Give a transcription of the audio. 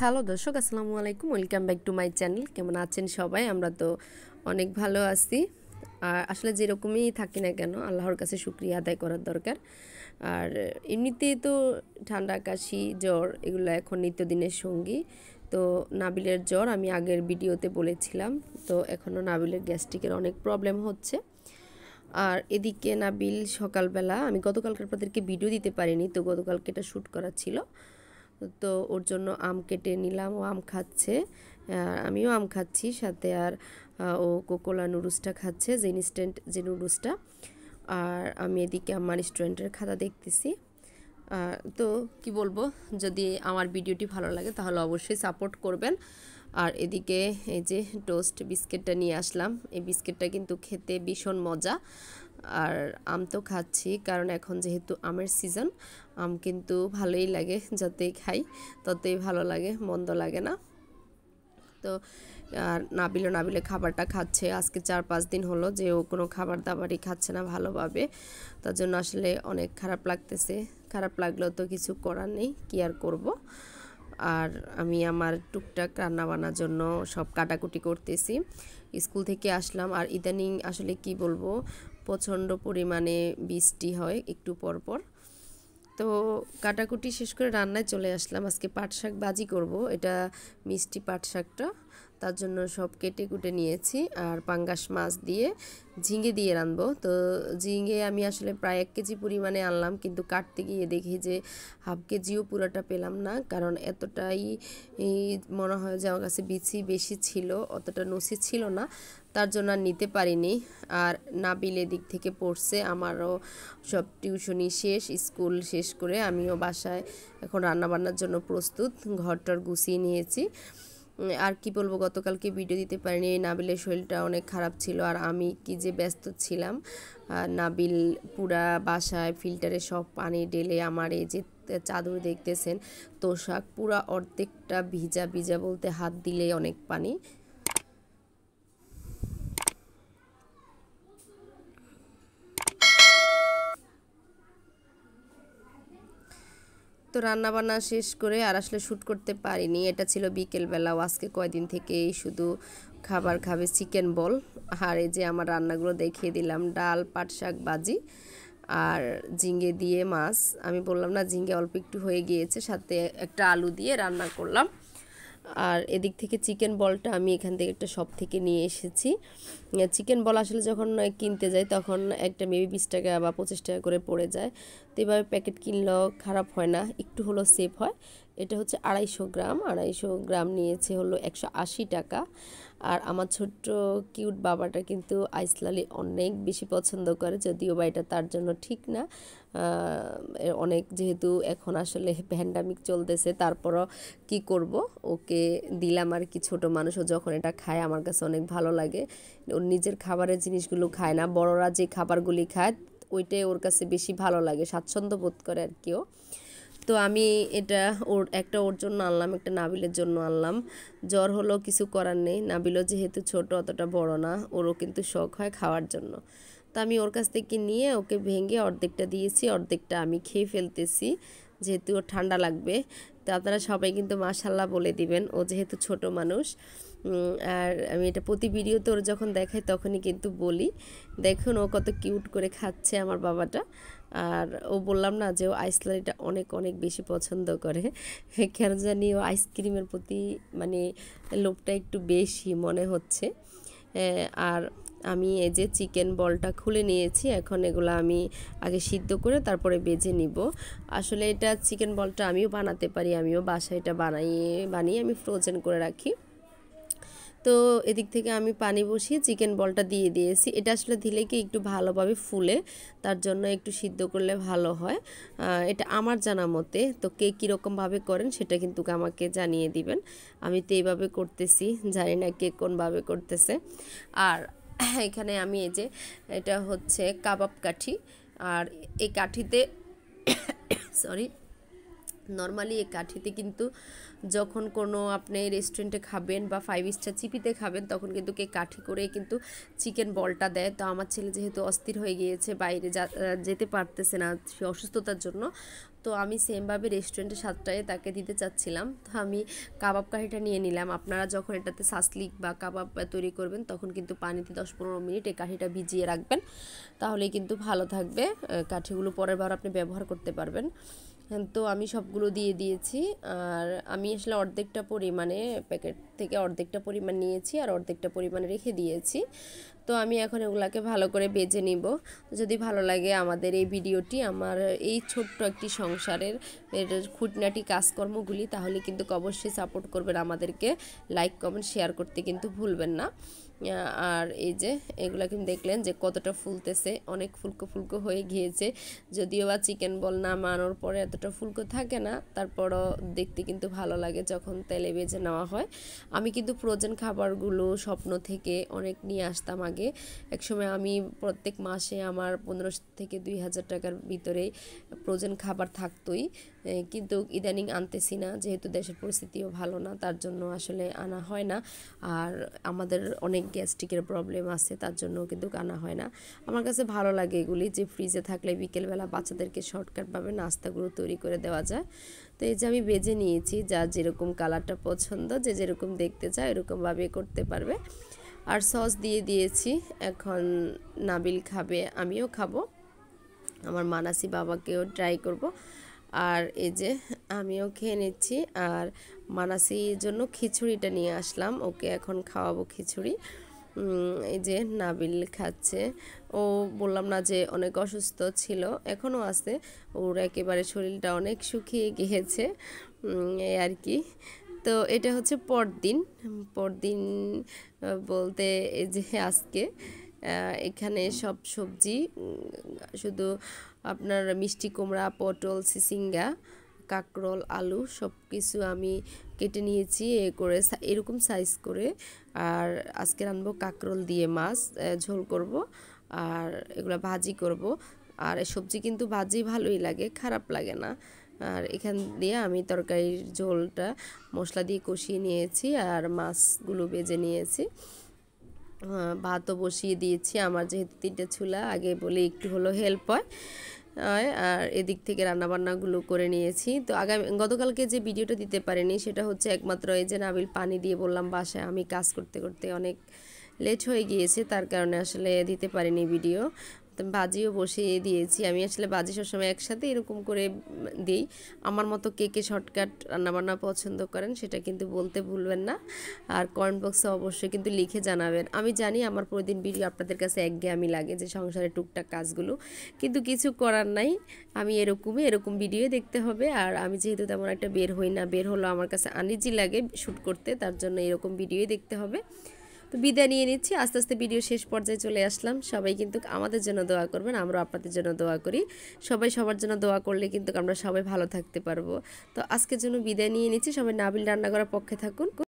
hello দর্শক আসসালামু আলাইকুম welcome back to my channel কেমন আছেন সবাই আমরা তো অনেক ভালো আছি আর আসলে যেরকমই থাকি না কেন আল্লাহর কাছে শুক্রিয়া আদায় করার দরকার আর এমনিতেই তো ঠান্ডা কাশি জ্বর এগুলো এখন নিত্যদিনের সঙ্গী তো নাবিলের জ্বর আমি আগের ভিডিওতে বলেছিলাম তো এখনও নাবিলের গ্যাস্ট্রিকের অনেক প্রবলেম হচ্ছে আর এদিকে নাবিল সকালবেলা আমি গতকালকে আপনাদেরকে ভিডিও দিতে পারিনি তো গতকালকে এটা শ্যুট করা ছিল তো ওর জন্য আম কেটে নিলাম ও আম খাচ্ছে আমিও আম খাচ্ছি সাথে আর ও কোকোলা নুডলসটা খাচ্ছে যে ইনস্ট্যান্ট যে নুডলসটা আর আমি এদিকে আমার রেস্টুরেন্টের খাতা দেখতেছি তো কি বলবো যদি আমার ভিডিওটি ভালো লাগে তাহলে অবশ্যই সাপোর্ট করবেন আর এদিকে এই যে টোস্ট বিস্কিটটা নিয়ে আসলাম এই বিস্কিটটা কিন্তু খেতে ভীষণ মজা আর আম তো খাচ্ছি কারণ এখন যেহেতু আমের সিজন আম কিন্তু ভালোই লাগে যতই খাই ততই ভালো লাগে মন্দ লাগে না তো আর নাবিলে নাবিলে খাবারটা খাচ্ছে আজকে চার পাঁচ দিন হলো যে ও কোনো খাবার দাবারই খাচ্ছে না ভালোভাবে তার জন্য আসলে অনেক খারাপ লাগতেছে খারাপ লাগলেও তো কিছু করার নেই কি আর করবো আর আমি আমার টুকটাক রান্না বান্নার জন্য সব কাটাকুটি করতেছি স্কুল থেকে আসলাম আর ইদানিং আসলে কি বলবো প্রচণ্ড পরিমাণে বৃষ্টি হয় একটু পর পর তো কাটাকুটি শেষ করে রান্নায় চলে আসলাম আজকে পাট শাক বাজি করব এটা মিষ্টি পাট শাকটা তার জন্য সব কেটে কুটে নিয়েছি আর পাঙ্গাস মাছ দিয়ে ঝিঙে দিয়ে রাঁধবো তো ঝিঙে আমি আসলে প্রায় এক কেজি পরিমাণে আনলাম কিন্তু কাটতে গিয়ে দেখি যে হাফ কেজিও পুরোটা পেলাম না কারণ এতটাই মনে হয় যে আমার কাছে বিছি বেশি ছিল অতটা নসি ছিল না তার জন্য আর নিতে পারিনি আর নাবিল দিক থেকে পড়ছে আমারও সব টিউশনি শেষ স্কুল শেষ করে আমিও বাসায় এখন রান্নাবান্নার জন্য প্রস্তুত ঘরটার গুছিয়ে নিয়েছি আর কি বলবো গতকালকে ভিডিও দিতে পারিনি নাবিলের শরীরটা অনেক খারাপ ছিল আর আমি কি যে ব্যস্ত ছিলাম নাবিল পুরা বাসায় ফিল্টারে সব পানি ঢেলে আমার এই যে চাদর দেখতেছেন তোষাক পুরা অর্ধেকটা ভিজা ভিজা বলতে হাত দিলে অনেক পানি তো রান্নাবান্না শেষ করে আর আসলে শ্যুট করতে পারিনি এটা ছিল বিকেলবেলা আজকে কয়দিন থেকেই শুধু খাবার খাবে চিকেন বল আর এই যে আমার রান্নাগুলো দেখিয়ে দিলাম ডাল পাট শাক বাজি আর ঝিঙ্গে দিয়ে মাছ আমি বললাম না ঝিঙ্গে অল্প একটু হয়ে গিয়েছে সাথে একটা আলু দিয়ে রান্না করলাম আর এদিক থেকে চিকেন বলটা আমি এখান থেকে একটা শপ থেকে নিয়ে এসেছি চিকেন বল আসলে যখন কিনতে যাই তখন একটা মেবি বিশ টাকা বা পঁচিশ টাকা করে পড়ে যায় তো এভাবে প্যাকেট কিনলেও খারাপ হয় না একটু হলো সেফ হয় এটা হচ্ছে আড়াইশো গ্রাম আড়াইশো গ্রাম নিয়েছে হলো একশো টাকা আর আমার ছোট্ট কিউট বাবাটা কিন্তু আইসলালি অনেক বেশি পছন্দ করে যদিও বা এটা তার জন্য ঠিক না অনেক যেহেতু এখন আসলে প্যান্ডামিক চলতেছে তারপরও কি করব ওকে দিলাম আর কি ছোট মানুষও যখন এটা খায় আমার কাছে অনেক ভালো লাগে ওর নিজের খাবারের জিনিসগুলো খায় না বড়রা যে খাবারগুলি খায় ওইটাই ওর কাছে বেশি ভালো লাগে স্বাচ্ছন্দ্য বোধ করে আর কেউ তো আমি এটা ওর একটা ওর জন্য আনলাম একটা নাবিলের জন্য আনলাম জ্বর হলো কিছু করার নেই নাবিলও যেহেতু ছোট অতটা বড় না ওরও কিন্তু শখ হয় খাওয়ার জন্য তো আমি ওর কাছ থেকে নিয়ে ওকে ভেঙে অর্ধেকটা দিয়েছি অর্ধেকটা আমি খেয়ে ফেলতেছি যেহেতু ওর ঠান্ডা লাগবে তো আপনারা সবাই কিন্তু মাসাল্লাহ বলে দিবেন ও যেহেতু ছোট মানুষ আর আমি এটা প্রতি ভিডিও তোর যখন দেখাই তখনই কিন্তু বলি দেখুন ও কত কিউট করে খাচ্ছে আমার বাবাটা আর ও বললাম না যে ও আইসলারিটা অনেক অনেক বেশি পছন্দ করে কেন জানি ও আইসক্রিমের প্রতি মানে লোভটা একটু বেশি মনে হচ্ছে আর আমি এই যে চিকেন বলটা খুলে নিয়েছি এখন এগুলো আমি আগে সিদ্ধ করে তারপরে বেজে নিব আসলে এটা চিকেন বলটা আমিও বানাতে পারি আমিও বাসায় এটা বানাই বানিয়ে আমি ফ্রোজেন করে রাখি তো এদিক থেকে আমি পানি বসিয়ে চিকেন বলটা দিয়ে দিয়েছি এটা আসলে দিলে কি একটু ভালোভাবে ফুলে তার জন্য একটু সিদ্ধ করলে ভালো হয় এটা আমার জানা মতে তো কে কীরকমভাবে করেন সেটা কিন্তু আমাকে জানিয়ে দিবেন আমি তো এইভাবে করতেছি জানি না কে কোনভাবে করতেছে আর এখানে আমি এই যে এটা হচ্ছে কাবাব কাঠি আর এই কাঠিতে সরি নর্মালি এই কাঠিতে কিন্তু যখন কোনো আপনি রেস্টুরেন্টে খাবেন বা ফাইভ স্টার চিপিতে খাবেন তখন কিন্তু কে কাঠি করে কিন্তু চিকেন বলটা দেয় তো আমার ছেলে যেহেতু অস্থির হয়ে গিয়েছে বাইরে যেতে পারতেছে না সে অসুস্থতার জন্য তো আমি সেমভাবে রেস্টুরেন্টের সাতটায় তাকে দিতে চাচ্ছিলাম তো আমি কাবাব কাঠিটা নিয়ে নিলাম আপনারা যখন এটাতে সাসলিক বা কাবাব তৈরি করবেন তখন কিন্তু পানিতে দশ পনেরো মিনিট এই কাঠিটা ভিজিয়ে রাখবেন তাহলে কিন্তু ভালো থাকবে কাঠিগুলো পরের বার আপনি ব্যবহার করতে পারবেন হ্যাঁ, তো আমি সবগুলো দিয়ে দিয়েছি আর আমি আসলে অর্ধেকটা পরিমাণে প্যাকেট থেকে অর্ধেকটা পরিমাণ নিয়েছি আর অর্ধেকটা পরিমাণ রেখে দিয়েছি তো আমি এখন এগুলাকে ভালো করে বেজে নিব যদি ভালো লাগে আমাদের এই ভিডিওটি আমার এই ছোট্ট একটি সংসারের এর খুঁটনাটি কাজকর্মগুলি তাহলে কিন্তু অবশ্যই সাপোর্ট করবেন আমাদেরকে লাইক কমেন্ট শেয়ার করতে কিন্তু ভুলবেন না আর এই যে এগুলা কিন্তু দেখলেন যে কতটা ফুলতেছে অনেক ফুলকো ফুলকো হয়ে গিয়েছে যদিও বা চিকেন বল নামানোর পরে এতটা ফুলকো থাকে না তারপরও দেখতে কিন্তু ভালো লাগে যখন তেলে বেজে নেওয়া হয় আমি কিন্তু ফ্রোজেন খাবারগুলো স্বপ্ন থেকে অনেক নিয়ে আসতাম আগে একসময় আমি প্রত্যেক মাসে আমার পনেরোশো থেকে দুই হাজার টাকার ভিতরে ফ্রোজেন খাবার থাকতোই কিন্তু ইদানিং আনতেছি না যেহেতু দেশের পরিস্থিতিও ভালো না তার জন্য আসলে আনা হয় না আর আমাদের অনেক গ্যাস্ট্রিকের প্রবলেম আছে তার জন্য কিন্তু কানা হয় না আমার কাছে ভালো লাগে এগুলি যে ফ্রিজে থাকলে বিকেলবেলা বাচ্চাদেরকে শর্টকাটভাবে নাস্তাগুলো তৈরি করে দেওয়া যায় তো এই যে আমি বেজে নিয়েছি যা যেরকম কালারটা পছন্দ যে যেরকম দেখতে চায় এরকমভাবে করতে পারবে আর সস দিয়ে দিয়েছি এখন নাবিল খাবে আমিও খাবো আমার মানাসি বাবাকেও ট্রাই করব আর এই যে আমিও খেয়ে নিচ্ছি আর মানাসির জন্য খিচুড়িটা নিয়ে আসলাম ওকে এখন খাওয়াবো খিচুড়ি এই যে নাবিল খাচ্ছে ও বললাম না যে অনেক অসুস্থ ছিল এখনও আছে ওর একেবারে শরীরটা অনেক শুকিয়ে গিয়েছে এই আর কি তো এটা হচ্ছে পরদিন পরদিন বলতে এই যে আজকে এখানে সব সবজি শুধু আপনার মিষ্টি কুমড়া পটল সিসিঙ্গা কাকরল আলু সব কিছু আমি কেটে নিয়েছি এ করে এরকম সাইজ করে আর আজকে রানবো কাকরল দিয়ে মাছ ঝোল করব আর এগুলো ভাজি করব আর সবজি কিন্তু ভাজি ভালোই লাগে খারাপ লাগে না আর এখান দিয়ে আমি তরকারির ঝোলটা মশলা দিয়ে কষিয়ে নিয়েছি আর মাছগুলো বেজে নিয়েছি ভাতও বসিয়ে দিয়েছি আমার যেহেতু তিনটে চুলা আগে বলে একটু হলো হেল্প হয় আর এদিক থেকে রান্নাবান্নাগুলো করে নিয়েছি তো আগামী গতকালকে যে ভিডিওটা দিতে পারিনি সেটা হচ্ছে একমাত্র এই যে নাবিল পানি দিয়ে বললাম বাসায় আমি কাজ করতে করতে অনেক লেট হয়ে গিয়েছে তার কারণে আসলে দিতে পারিনি ভিডিও বাজিও বসিয়ে দিয়েছি আমি আসলে বাজি সবসময় একসাথে এরকম করে দিই আমার মতো কে কে শর্টকাট রান্নাবান্না পছন্দ করেন সেটা কিন্তু বলতে ভুলবেন না আর কমেন্ট বক্সে অবশ্যই কিন্তু লিখে জানাবেন আমি জানি আমার প্রতিদিন ভিডিও আপনাদের কাছে একঘেয়ামি লাগে যে সংসারের টুকটাক কাজগুলো কিন্তু কিছু করার নাই আমি এরকমই এরকম ভিডিও দেখতে হবে আর আমি যেহেতু তেমন একটা বের হই না বের হলো আমার কাছে আনিজি লাগে শ্যুট করতে তার জন্য এরকম ভিডিওই দেখতে হবে তো বিদায় নিয়ে নিচ্ছি আস্তে আস্তে ভিডিও শেষ পর্যায়ে চলে আসলাম সবাই কিন্তু আমাদের জন্য দোয়া করবেন আমরা আপনাদের জন্য দোয়া করি সবাই সবার জন্য দোয়া করলে কিন্তু আমরা সবাই ভালো থাকতে পারবো তো আজকের জন্য বিদায় নিয়ে নিচ্ছি সবাই নাবিল রান্না করার পক্ষে থাকুন